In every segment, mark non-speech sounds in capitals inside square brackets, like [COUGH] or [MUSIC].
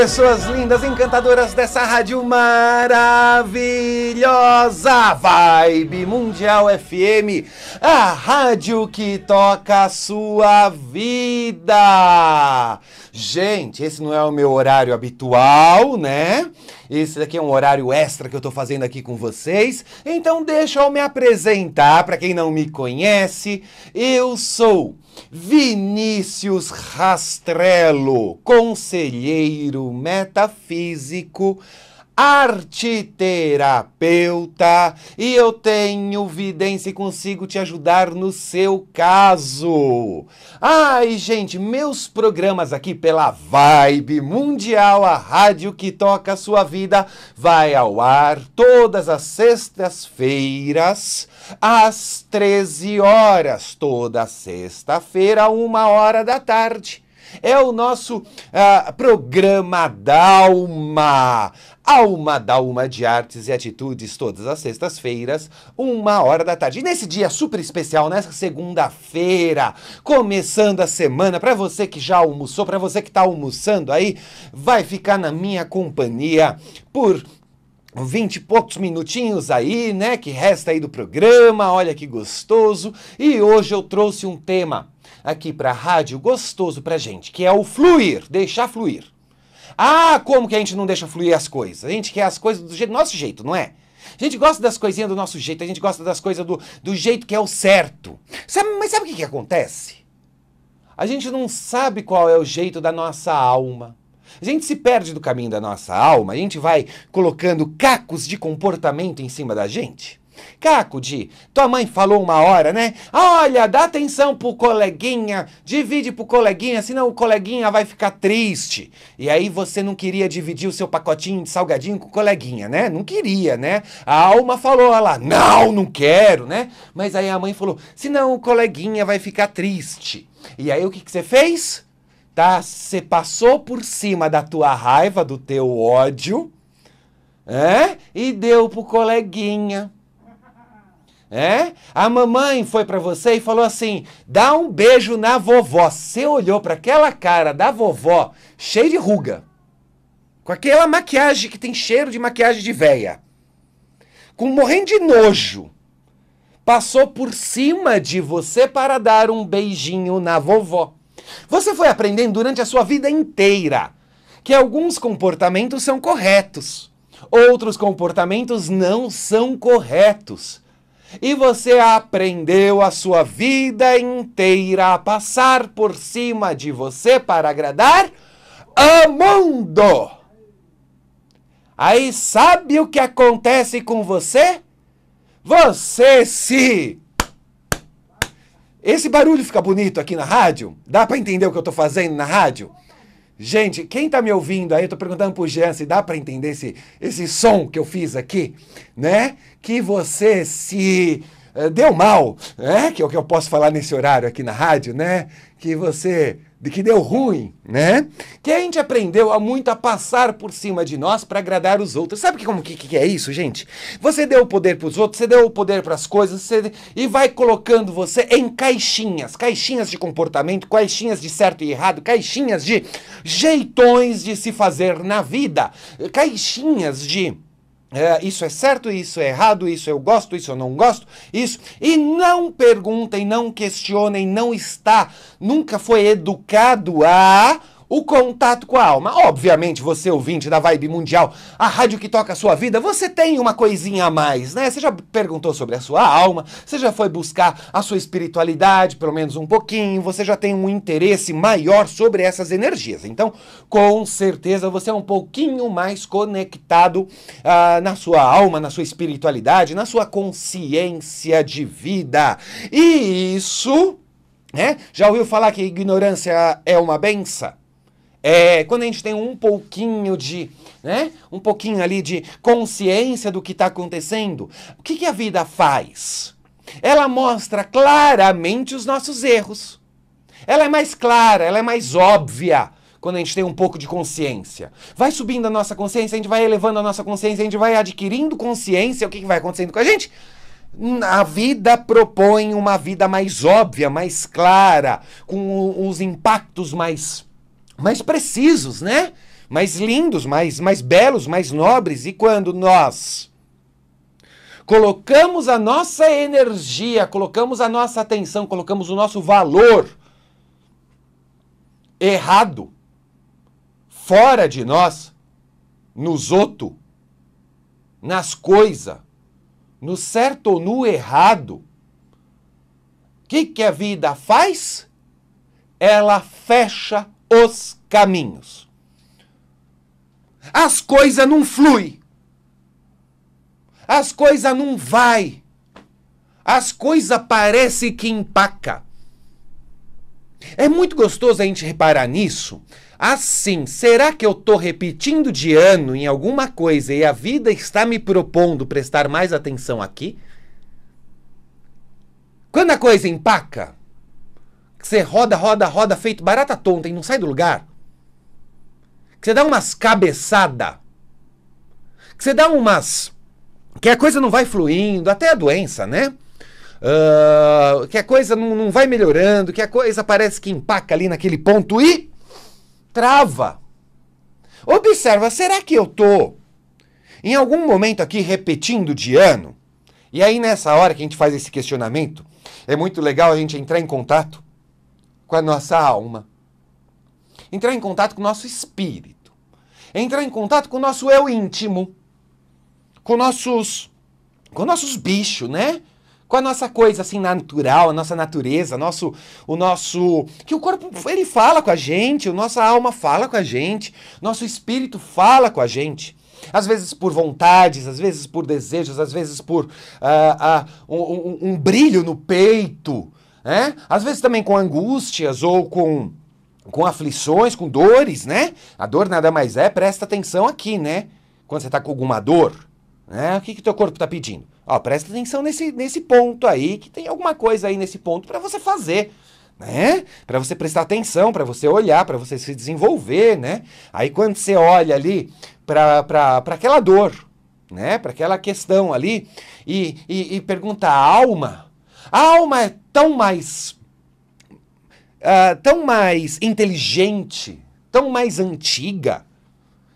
pessoas lindas, encantadoras dessa rádio maravilhosa Vibe Mundial FM, a rádio que toca a sua vida. Gente, esse não é o meu horário habitual, né? Esse daqui é um horário extra que eu tô fazendo aqui com vocês. Então deixa eu me apresentar para quem não me conhece. Eu sou Vinícius Rastrello, conselheiro metafísico arteterapeuta e eu tenho vidência e consigo te ajudar no seu caso. Ai, gente, meus programas aqui pela Vibe Mundial, a rádio que toca a sua vida, vai ao ar todas as sextas-feiras às 13 horas, toda sexta-feira, uma hora da tarde. É o nosso programa ah, programa Dalma. Alma Dalma de Artes e Atitudes, todas as sextas-feiras, uma hora da tarde. E nesse dia super especial, nessa segunda-feira, começando a semana, para você que já almoçou, para você que está almoçando aí, vai ficar na minha companhia por vinte e poucos minutinhos aí, né, que resta aí do programa, olha que gostoso. E hoje eu trouxe um tema aqui para a rádio gostoso para gente, que é o fluir, deixar fluir. Ah, como que a gente não deixa fluir as coisas? A gente quer as coisas do, jeito, nosso jeito, não é? A gente gosta das coisinhas do nosso jeito, a gente gosta das coisas do, do jeito que é o certo. Sabe, mas sabe o que, que acontece? A gente não sabe qual é o jeito da nossa alma. A gente se perde do caminho da nossa alma, a gente vai colocando cacos de comportamento em cima da gente. Caco, Cacudi, tua mãe falou uma hora, né? Olha, dá atenção pro coleguinha, divide pro coleguinha, senão o coleguinha vai ficar triste. E aí você não queria dividir o seu pacotinho de salgadinho com o coleguinha, né? Não queria, né? A alma falou lá, não, não quero, né? Mas aí a mãe falou, senão o coleguinha vai ficar triste. E aí o que, que você fez? Tá? Você passou por cima da tua raiva, do teu ódio, é? e deu pro coleguinha. É? A mamãe foi para você e falou assim: dá um beijo na vovó. Você olhou para aquela cara da vovó, cheia de ruga, com aquela maquiagem que tem cheiro de maquiagem de véia, com morrendo de nojo, passou por cima de você para dar um beijinho na vovó. Você foi aprendendo durante a sua vida inteira que alguns comportamentos são corretos, outros comportamentos não são corretos e você aprendeu a sua vida inteira a passar por cima de você para agradar o mundo. Aí sabe o que acontece com você? Você se. Esse barulho fica bonito aqui na rádio? Dá para entender o que eu estou fazendo na rádio? Gente, quem está me ouvindo aí, eu tô perguntando pro Jean se dá para entender esse, esse som que eu fiz aqui, né? Que você se eh, deu mal, né? Que é o que eu posso falar nesse horário aqui na rádio, né? Que você de que deu ruim, né? Que a gente aprendeu há muito a passar por cima de nós para agradar os outros. Sabe que, como que, que é isso, gente? Você deu o poder para os outros, você deu o poder para as coisas, você, e vai colocando você em caixinhas, caixinhas de comportamento, caixinhas de certo e errado, caixinhas de jeitões de se fazer na vida, caixinhas de é, isso é certo, isso é errado, isso eu gosto, isso eu não gosto, isso. E não perguntem, não questionem, não está, nunca foi educado a o contato com a alma. Obviamente, você ouvinte da Vibe Mundial, a rádio que toca a sua vida, você tem uma coisinha a mais, né? Você já perguntou sobre a sua alma, você já foi buscar a sua espiritualidade, pelo menos um pouquinho, você já tem um interesse maior sobre essas energias. Então, com certeza, você é um pouquinho mais conectado ah, na sua alma, na sua espiritualidade, na sua consciência de vida. E isso. Né? Já ouviu falar que ignorância é uma benção? É, quando a gente tem um pouquinho de, né, um pouquinho ali de consciência do que está acontecendo, o que, que a vida faz? Ela mostra claramente os nossos erros. Ela é mais clara, ela é mais óbvia quando a gente tem um pouco de consciência. Vai subindo a nossa consciência, a gente vai elevando a nossa consciência, a gente vai adquirindo consciência, o que, que vai acontecendo com a gente? A vida propõe uma vida mais óbvia, mais clara, com os impactos mais mais precisos, né? Mais lindos, mais, mais belos, mais nobres. E quando nós colocamos a nossa energia, colocamos a nossa atenção, colocamos o nosso valor errado, fora de nós, nos outros, nas coisas, no certo ou no errado, o que, que a vida faz? Ela fecha os caminhos. As coisas não flui. As coisas não vai. As coisas parece que empaca. É muito gostoso a gente reparar nisso. Assim, será que eu estou repetindo de ano em alguma coisa e a vida está me propondo prestar mais atenção aqui? Quando a coisa empaca, que você roda, roda, roda, feito barata tonta e não sai do lugar, que você dá umas cabeçada, que você dá umas. que a coisa não vai fluindo, até a doença, né? Uh, que a coisa não, não vai melhorando, que a coisa parece que empaca ali naquele ponto e trava. Observa, será que eu tô em algum momento aqui repetindo de ano? E aí nessa hora que a gente faz esse questionamento, é muito legal a gente entrar em contato com a nossa alma, entrar em contato com o nosso espírito, entrar em contato com o nosso eu íntimo, com nossos com nossos bichos, né? Com a nossa coisa assim natural, a nossa natureza, nosso o nosso que o corpo ele fala com a gente, a nossa alma fala com a gente, nosso espírito fala com a gente às vezes por vontades, às vezes por desejos, às vezes por uh, uh, um, um, um, brilho no peito, é? Às vezes também com angústias ou com, com aflições, com dores, né? A dor nada mais é, presta atenção aqui, né? Quando você está com alguma dor, né? O que que teu corpo está pedindo? Ó, presta atenção nesse, nesse ponto aí, que tem alguma coisa aí nesse ponto para você fazer, né? Para você prestar atenção, para você olhar, para você se desenvolver, né? Aí quando você olha ali para aquela dor, né? Para aquela questão ali e, e, e pergunta à alma, a alma é tão mais. Uh, tão mais inteligente, tão mais antiga,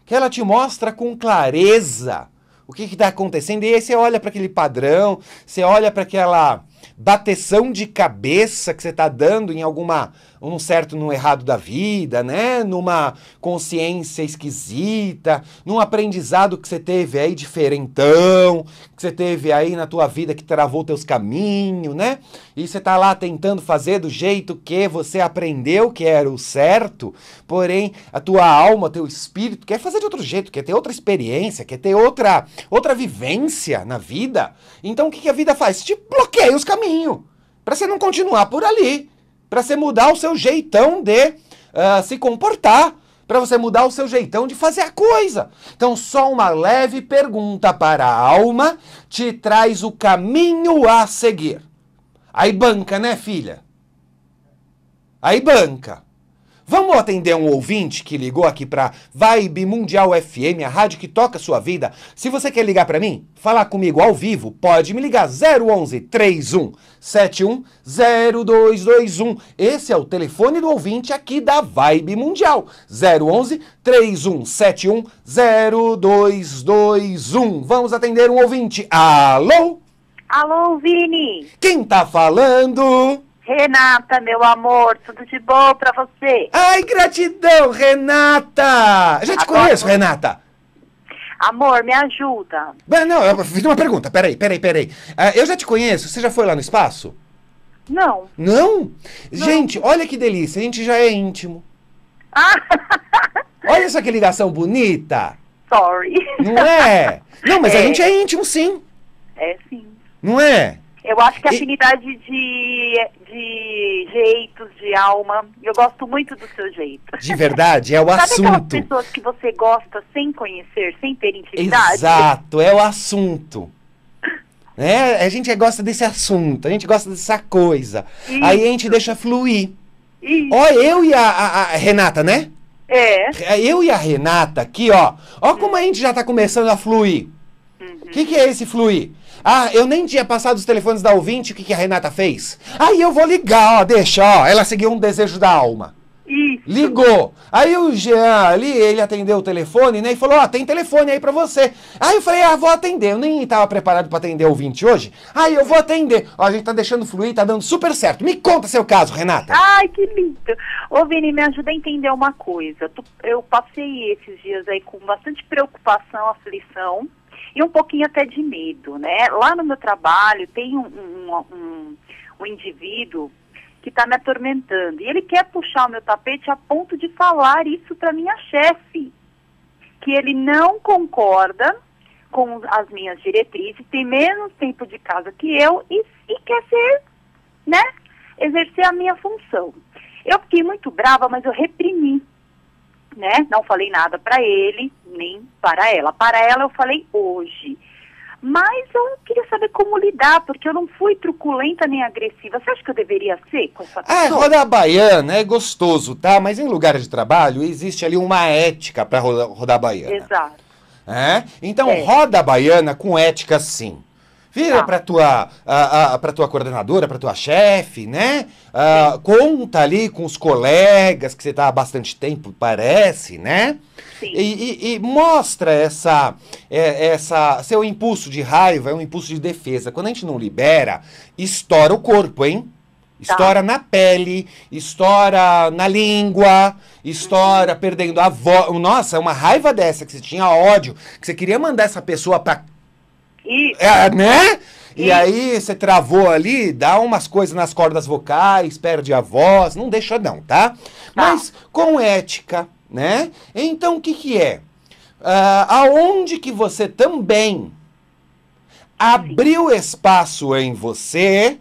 que ela te mostra com clareza o que está acontecendo. E aí você olha para aquele padrão, você olha para aquela bateção de cabeça que você está dando em alguma um certo num errado da vida, né? Numa consciência esquisita, num aprendizado que você teve aí diferentão, que você teve aí na tua vida que travou teus caminhos, né? E você tá lá tentando fazer do jeito que você aprendeu que era o certo, porém a tua alma, teu espírito quer fazer de outro jeito, quer ter outra experiência, quer ter outra outra vivência na vida. Então o que, que a vida faz? Te bloqueia os caminhos para você não continuar por ali para você mudar o seu jeitão de uh, se comportar, para você mudar o seu jeitão de fazer a coisa. Então, só uma leve pergunta para a alma te traz o caminho a seguir. Aí banca, né, filha? Aí banca. Vamos atender um ouvinte que ligou aqui para Vibe Mundial FM, a rádio que toca sua vida. Se você quer ligar para mim, falar comigo ao vivo, pode me ligar 011 31 71 0221. Esse é o telefone do ouvinte aqui da Vibe Mundial. 011 3171 0221. Vamos atender um ouvinte. Alô? Alô, Vini. Quem tá falando? Renata, meu amor, tudo de bom pra você? Ai, gratidão, Renata! Eu já te Agora, conheço, Renata. Amor, me ajuda. Mas não, eu fiz uma pergunta, peraí, peraí, peraí. Uh, eu já te conheço, você já foi lá no espaço? Não. Não? não. Gente, olha que delícia, a gente já é íntimo. Ah. olha só que ligação bonita. Sorry. Não é? Não, mas é. a gente é íntimo, sim. É, sim. Não é? Eu acho que a e... afinidade de, de jeitos, de alma. Eu gosto muito do seu jeito. De verdade, é o Sabe [LAUGHS] assunto. Sabe aquelas pessoas que você gosta sem conhecer, sem ter intimidade? Exato, é o assunto. É A gente gosta desse assunto, a gente gosta dessa coisa. Isso. Aí a gente deixa fluir. Isso. Ó, eu e a, a, a Renata, né? É. Eu e a Renata aqui, ó. Ó como a hum. gente já tá começando a fluir. O uhum. que, que é esse fluir? Ah, eu nem tinha passado os telefones da ouvinte, o que, que a Renata fez? Aí eu vou ligar, ó, deixa, ó. Ela seguiu um desejo da alma. Isso. Ligou. Aí o Jean ali, ele atendeu o telefone, né? E falou: Ó, oh, tem telefone aí para você. Aí eu falei: Ah, vou atender. Eu nem tava preparado para atender o ouvinte hoje. Aí eu vou atender. Ó, a gente tá deixando fluir, tá dando super certo. Me conta seu caso, Renata. Ai, que lindo. Ô, Vini, me ajuda a entender uma coisa. Eu passei esses dias aí com bastante preocupação, aflição e um pouquinho até de medo, né? Lá no meu trabalho tem um, um, um, um indivíduo que está me atormentando e ele quer puxar o meu tapete a ponto de falar isso para minha chefe, que ele não concorda com as minhas diretrizes, tem menos tempo de casa que eu e, e quer ser, né? Exercer a minha função. Eu fiquei muito brava, mas eu reprimi né? Não falei nada para ele, nem para ela. Para ela eu falei hoje. Mas eu queria saber como lidar, porque eu não fui truculenta nem agressiva. Você acha que eu deveria ser com essa é, pessoa? Ah, roda a baiana é gostoso, tá? Mas em lugar de trabalho existe ali uma ética para rodar, rodar a baiana. Exato. É? Então é. roda a baiana com ética sim. Vira tá. para tua, a, a, tua coordenadora, para tua chefe, né? Ah, conta ali com os colegas que você está há bastante tempo, parece, né? Sim. E, e, e mostra essa, é, essa seu impulso de raiva, é um impulso de defesa. Quando a gente não libera, estoura o corpo, hein? Tá. Estoura tá. na pele, estoura na língua, estoura uhum. perdendo a voz. Nossa, é uma raiva dessa que você tinha ódio, que você queria mandar essa pessoa para e... É, é, né? E, e aí você travou ali, dá umas coisas nas cordas vocais, perde a voz, não deixa não, tá? tá. Mas com ética, né? Então o que que é? Uh, aonde que você também abriu espaço em você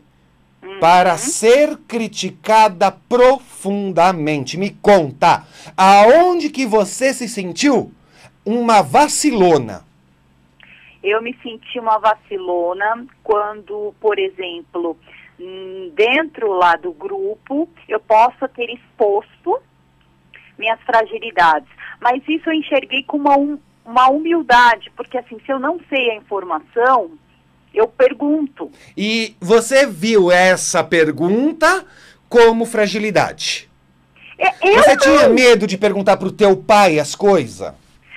uhum. para ser criticada profundamente. Me conta, aonde que você se sentiu uma vacilona? Eu me senti uma vacilona quando, por exemplo, hum, dentro lá do grupo, eu posso ter exposto minhas fragilidades. Mas isso eu enxerguei com uma, hum, uma humildade, porque assim, se eu não sei a informação, eu pergunto. E você viu essa pergunta como fragilidade? É, eu você não... tinha medo de perguntar para o teu pai as coisas?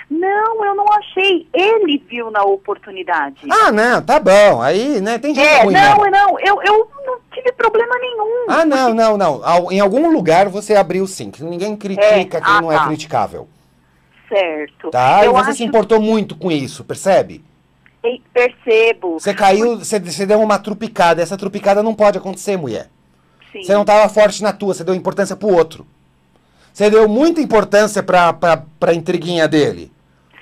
Não, eu não achei. Ele viu na oportunidade. Ah, não, né? tá bom. Aí, né, tem gente é, ruim. Né? Não, né? não, eu, eu não tive problema nenhum. Ah, não, não, não. Em algum lugar você abriu sim. Ninguém critica é, quem ah, não é tá. é criticável. Certo. Tá, eu e você acho... se importou muito com isso, percebe? percebo. Você caiu, você, você deu uma trupicada. Essa trupicada não pode acontecer, mulher. Sim. Você não estava forte na tua, você deu importância pro outro. Você deu muita importância pra, pra, pra intriguinha dele.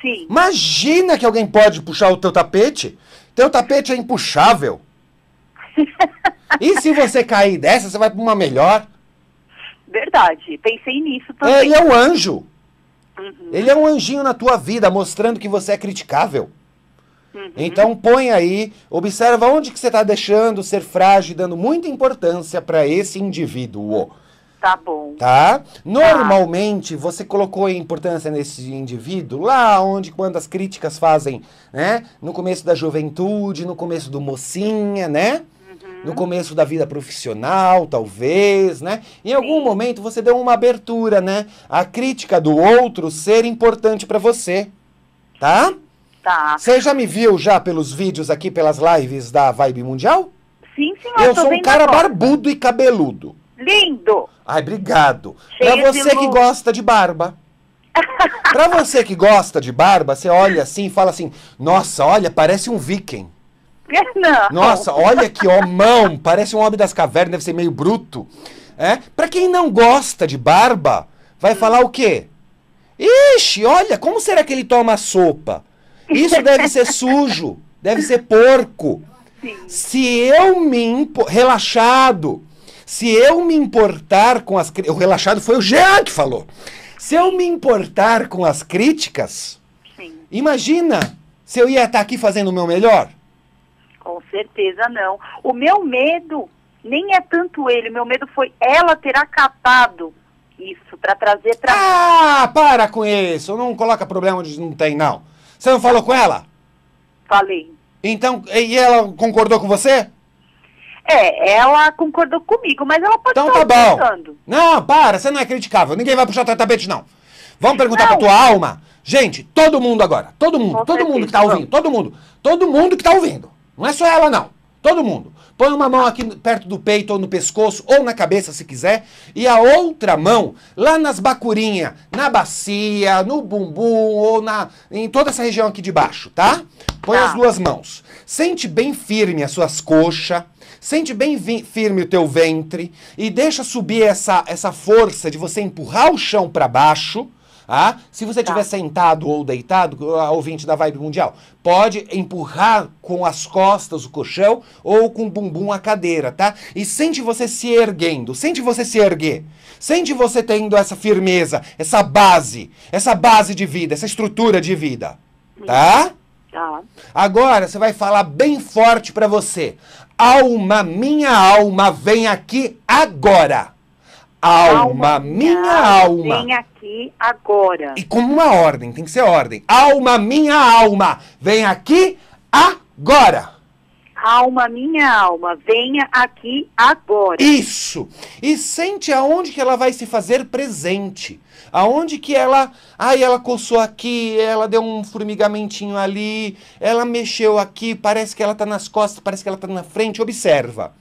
Sim. Imagina que alguém pode puxar o teu tapete. Teu tapete é impuxável. [LAUGHS] e se você cair dessa, você vai para uma melhor. Verdade, pensei nisso é, também. ele é um anjo. Uhum. Ele é um anjinho na tua vida, mostrando que você é criticável. Uhum. Então põe aí, observa onde que você está deixando ser frágil, dando muita importância para esse indivíduo. Tá bom. Tá? Normalmente, tá. você colocou importância nesse indivíduo lá onde, quando as críticas fazem, né? No começo da juventude, no começo do mocinha, né? No uhum. começo da vida profissional, talvez, né? Em algum Sim. momento você deu uma abertura, né? A crítica do outro ser importante para você, tá? Tá. Você já me viu já pelos vídeos aqui, pelas lives da Vibe Mundial? Sim, senhor. Eu sou um cara barbudo e cabeludo. Lindo! Ai, obrigado. Cheio pra você que gosta de barba. [LAUGHS] pra você que gosta de barba, você olha assim e fala assim: nossa, olha, parece um viking. Não. Nossa, olha que homão, parece um homem das cavernas, deve ser meio bruto. É? Pra quem não gosta de barba, vai falar o quê? Ixi, olha, como será que ele toma sopa? Isso deve ser [LAUGHS] sujo, deve ser porco. Sim. Se eu me impo... relaxado, se eu me importar com as críticas. O relaxado foi o Jean que falou. Se eu me importar com as críticas, Sim. imagina se eu ia estar aqui fazendo o meu melhor. Com certeza não. O meu medo nem é tanto ele, meu medo foi ela ter acatado isso para trazer pra... Ah, para com isso. Não coloca problema onde não tem, não. Você não falou com ela? Falei. Então, e ela concordou com você? É, ela concordou comigo, mas ela pode então, estar tá bom. Não, para, você não é criticável. Ninguém vai puxar teu tapete, não. Vamos perguntar não. pra tua alma. Gente, todo mundo agora. Todo mundo, Com todo certeza, mundo que tá ouvindo. Todo mundo. Todo mundo que tá ouvindo. Não é só ela, não. Todo mundo. Põe uma mão aqui perto do peito ou no pescoço ou na cabeça se quiser, e a outra mão lá nas bacurinhas, na bacia, no bumbum ou na em toda essa região aqui de baixo, tá? Põe tá. as duas mãos. Sente bem firme as suas coxas, Sente bem firme o teu ventre e deixa subir essa, essa força de você empurrar o chão para baixo. Ah, se você estiver tá. sentado ou deitado, ouvinte da Vibe Mundial, pode empurrar com as costas o colchão ou com o bumbum a cadeira, tá? E sente você se erguendo, sente você se erguer. Sente você tendo essa firmeza, essa base, essa base de vida, essa estrutura de vida, tá? Tá. Agora você vai falar bem forte para você. Alma, minha alma, vem aqui agora. Alma, alma minha, minha alma. Vem aqui agora. E como uma ordem, tem que ser ordem. Alma, minha alma, vem aqui agora alma, minha alma, venha aqui agora. Isso. E sente aonde que ela vai se fazer presente. Aonde que ela, ai, ela coçou aqui, ela deu um formigamentinho ali, ela mexeu aqui, parece que ela está nas costas, parece que ela está na frente, observa.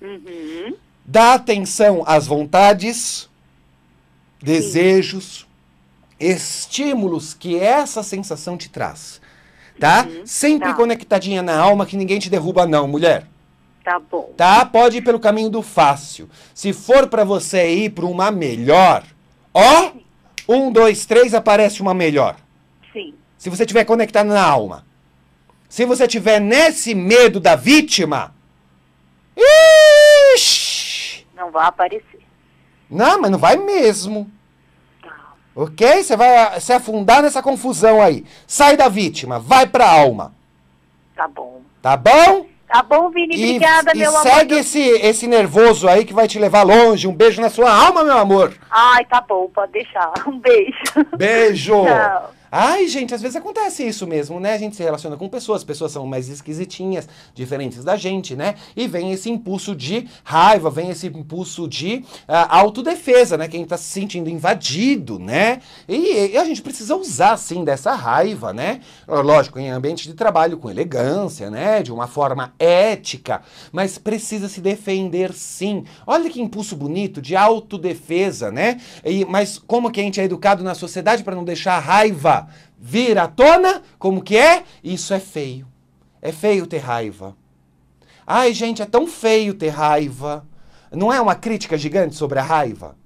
Uhum. Dá atenção às vontades, desejos, Sim. estímulos que essa sensação te traz tá? Uhum, Sempre tá. conectadinha na alma, que ninguém te derruba não, mulher. Tá bom. Tá? Pode ir pelo caminho do fácil. Se for para você ir para uma melhor, ó, um, dois, três, aparece uma melhor. Sim. Se você tiver conectado na alma. Se você tiver nesse medo da vítima, ixi, não vai aparecer. Não, mas não vai mesmo. Ok? Você vai se afundar nessa confusão aí. Sai da vítima, vai pra alma. Tá bom. Tá bom? Tá bom, Vini. E, Obrigada, e meu segue amor. Segue esse, esse nervoso aí que vai te levar longe. Um beijo na sua alma, meu amor. Ai, tá bom, pode deixar. [LAUGHS] Um beijo. Beijo. Tchau. Ai, gente, às vezes acontece isso mesmo, né? A gente se relaciona com pessoas, pessoas são mais esquisitinhas, diferentes da gente, né? E vem esse impulso de raiva, vem esse impulso de uh, autodefesa, né? Quem tá se sentindo invadido, né? E, e, a gente precisa usar, sim, dessa raiva, né? Ah, lógico, em ambiente de trabalho com elegância, né? De uma forma ética, mas precisa se defender, sim. Olha que impulso bonito de autodefesa, né? E, mas como que a gente é educado na sociedade para não deixar a raiva vira vir à tona, como que é? Isso é feio. É feio ter raiva. Ai, gente, é tão feio ter raiva. Não é uma crítica gigante sobre a raiva?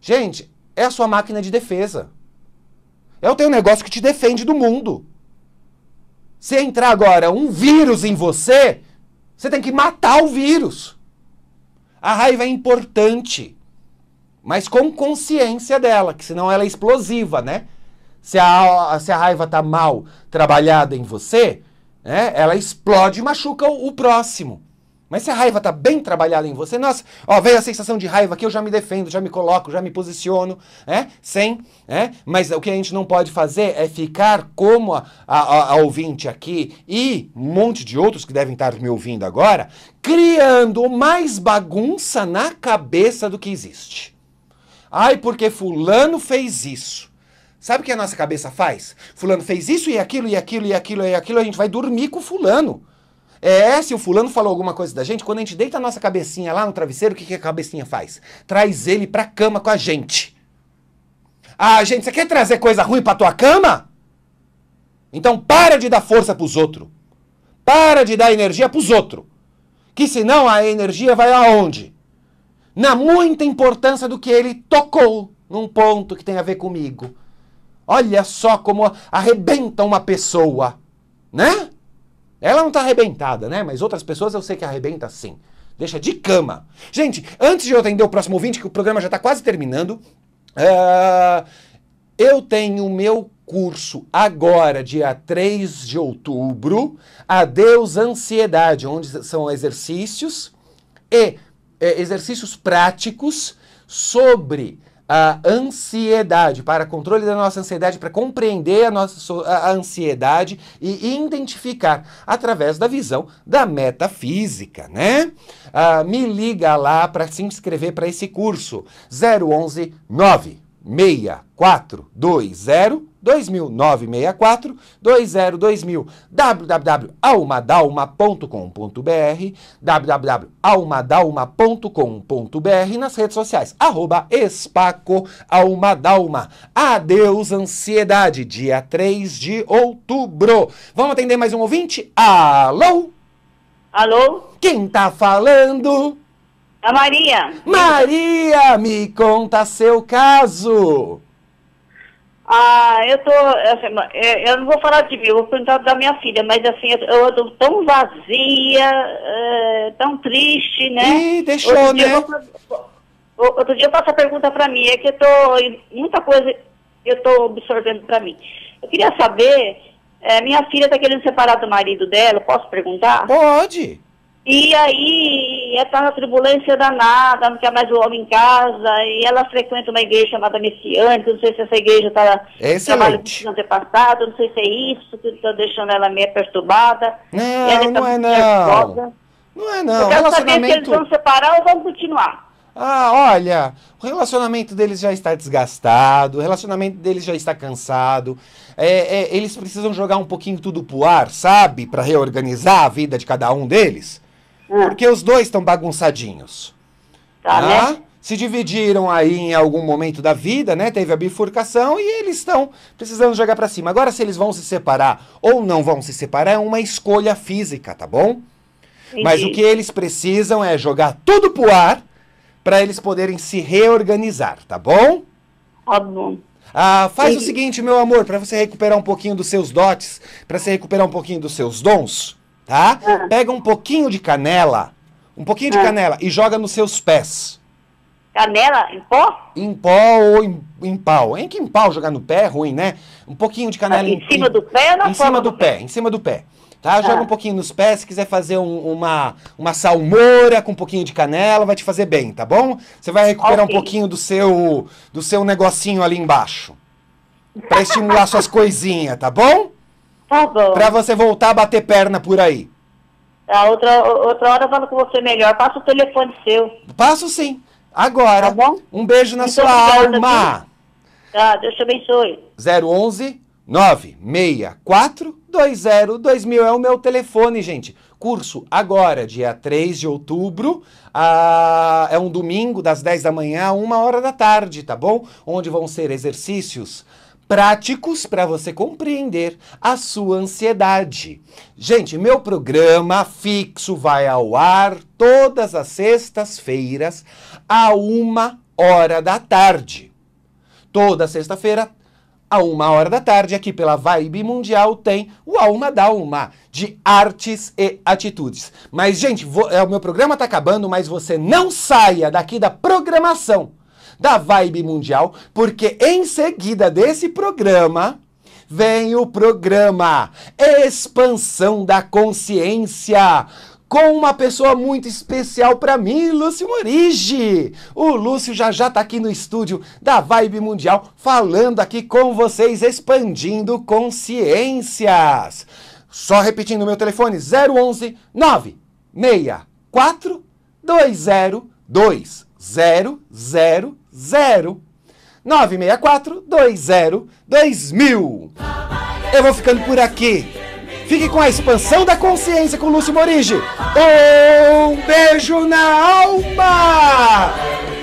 Gente, é a sua máquina de defesa. É o teu negócio que te defende do mundo. Se entrar agora um vírus em você, você tem que matar o vírus. A raiva é importante, mas com consciência dela, que senão ela é explosiva, né? Se a, se a raiva está mal trabalhada em você, né, ela explode e machuca o, o próximo. Mas se a raiva está bem trabalhada em você, nossa, ó, veio a sensação de raiva que eu já me defendo, já me coloco, já me posiciono, é? Sem, é? Mas o que a gente não pode fazer é ficar como a, a, a ouvinte aqui e um monte de outros que devem estar me ouvindo agora, criando mais bagunça na cabeça do que existe. Ai, porque fulano fez isso. Sabe o que a nossa cabeça faz? Fulano fez isso e aquilo e aquilo e aquilo e aquilo, a gente vai dormir com fulano. É, se o fulano falou alguma coisa da gente, quando a gente deita a nossa cabecinha lá no travesseiro, o que, que a cabecinha faz? Traz ele pra cama com a gente. Ah, gente, você quer trazer coisa ruim pra tua cama? Então para de dar força pros outros. Para de dar energia pros outros. Que senão a energia vai aonde? Na muita importância do que ele tocou num ponto que tem a ver comigo. Olha só como arrebenta uma pessoa, né? Ela não está arrebentada, né? Mas outras pessoas eu sei que arrebenta sim. Deixa de cama. Gente, antes de eu atender o próximo ouvinte, que o programa já está quase terminando, uh, eu tenho o meu curso agora, dia 3 de outubro, Adeus Ansiedade, onde são exercícios e é, exercícios práticos sobre a ansiedade, para controle da nossa ansiedade, para compreender a nossa a ansiedade e identificar através da visão da metafísica, né? Ah, me liga lá para se inscrever para esse curso 011 9 6420 2000 www.almadalma.com.br www.almadalma.com.br nas redes sociais arroba espaco almadalma adeus ansiedade dia 3 de outubro vamos atender mais um ouvinte alô alô quem tá falando a Maria. Maria, me conta seu caso. Ah, eu tô. Assim, é, eu não vou falar de mim, eu vou perguntar da minha filha, mas assim, eu ando tão vazia, é, tão triste, né? Ih, deixou, outro né? Dia eu, outro dia eu faço a pergunta pra mim, é que eu tô. Muita coisa eu tô absorvendo pra mim. Eu queria saber, é, minha filha tá querendo separar do marido dela, posso perguntar? Pode. E aí, está na turbulência danada, não tinha mais o homem em casa, e ela frequenta uma igreja chamada Messiânica, não sei se essa igreja está é trabalhando com antepassado, não sei se é isso, que está deixando ela meio perturbada. Não, ela não é não. Não é não. Eu quero relacionamento... saber se eles vão separar ou vão continuar. Ah, olha, o relacionamento deles já está desgastado, o relacionamento deles já está cansado. É, é, eles precisam jogar um pouquinho tudo pro ar, sabe? Para reorganizar a vida de cada um deles. Ah. Porque os dois estão bagunçadinhos. Tá, ah, Né? Se dividiram aí em algum momento da vida, né? Teve a bifurcação e eles estão precisando jogar para cima. Agora, se eles vão se separar ou não vão se separar, é uma escolha física, tá bom? Entendi. Mas o que eles precisam é jogar tudo pro ar para eles poderem se reorganizar, tá bom? Tá bom. Ah, faz o seguinte, meu amor, para você recuperar um pouquinho dos seus dotes, para você recuperar um pouquinho dos seus dons tá? Ah. Pega um pouquinho de canela, um pouquinho de ah. canela e joga nos seus pés. Canela em pó? Em pó ou em, em pau. Em é que em pau jogar no pé é ruim, né? Um pouquinho de canela ah, em, em, cima do pé ou na Em cima do, do pé? pé, em cima do pé. Tá? Joga ah. um pouquinho nos pés, se quiser fazer um, uma, uma salmoura com um pouquinho de canela, vai te fazer bem, tá bom? Você vai recuperar okay. um pouquinho do seu do seu negocinho ali embaixo. Pra estimular suas coisinhas, tá bom? Tá bom. Pra você voltar a bater perna por aí. A outra, outra hora eu falo com você melhor. Passa o telefone seu. Passo sim. Agora. Tá bom? Um beijo na então, sua alma. Tá, Deus te abençoe. 011 964 2000 é o meu telefone, gente. Curso agora, dia 3 de outubro. A... Ah, é um domingo, das 10 da manhã a 1 hora da tarde, tá bom? Onde vão ser exercícios práticos para você compreender a sua ansiedade. Gente, meu programa fixo vai ao ar todas as sextas-feiras, a uma hora da tarde. Toda sexta-feira, a uma hora da tarde, aqui pela Vibe Mundial, tem o Alma da Uma, de artes e atitudes. Mas, gente, vou, é, o meu programa está acabando, mas você não saia daqui da programação da vibe mundial, porque em seguida desse programa vem o programa Expansão da Consciência com uma pessoa muito especial para mim, Lúcio Morigi. O Lúcio já já tá aqui no estúdio da Vibe Mundial falando aqui com vocês expandindo consciências. Só repetindo meu telefone 011 964 202 zero. 964 2000. Eu vou ficando por aqui. Fique com a expansão da consciência com Lúcio Morige. Um beijo na alma!